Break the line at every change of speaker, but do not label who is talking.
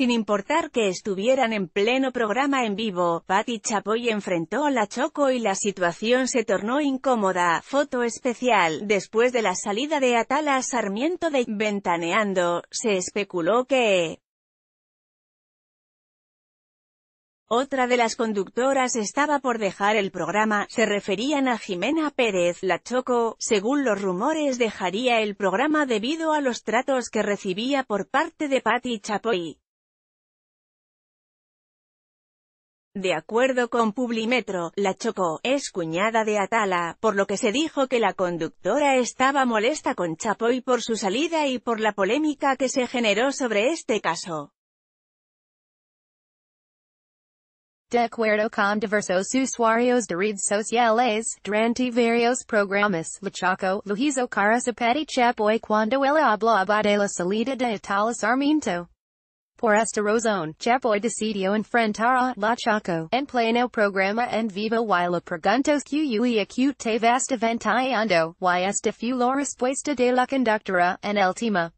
Sin importar que estuvieran en pleno programa en vivo, Patti Chapoy enfrentó a la Choco y la situación se tornó incómoda. Foto especial. Después de la salida de Atala Sarmiento de Ventaneando,
se especuló que Otra
de las conductoras estaba por dejar el programa, se referían a Jimena Pérez, la Choco, según los rumores dejaría el programa debido a los tratos que recibía
por parte de Patti Chapoy.
De acuerdo con Publimetro, la Choco es cuñada de Atala, por lo que se dijo que la conductora estaba molesta con Chapoy por su salida y por la polémica que
se generó sobre este caso.
De acuerdo con diversos usuarios de redes sociales, durante varios
programas, La Choco, Luis cara Zapati Chapoy cuando él hablaba de la salida de Atala Sarmiento. por esta razón, ya voy decidido enfrentar a la Chaco, en pleno programa en vivo y la preguntos que y acute te vas
aventando, y esta fue la respuesta de la conductora, en el tema.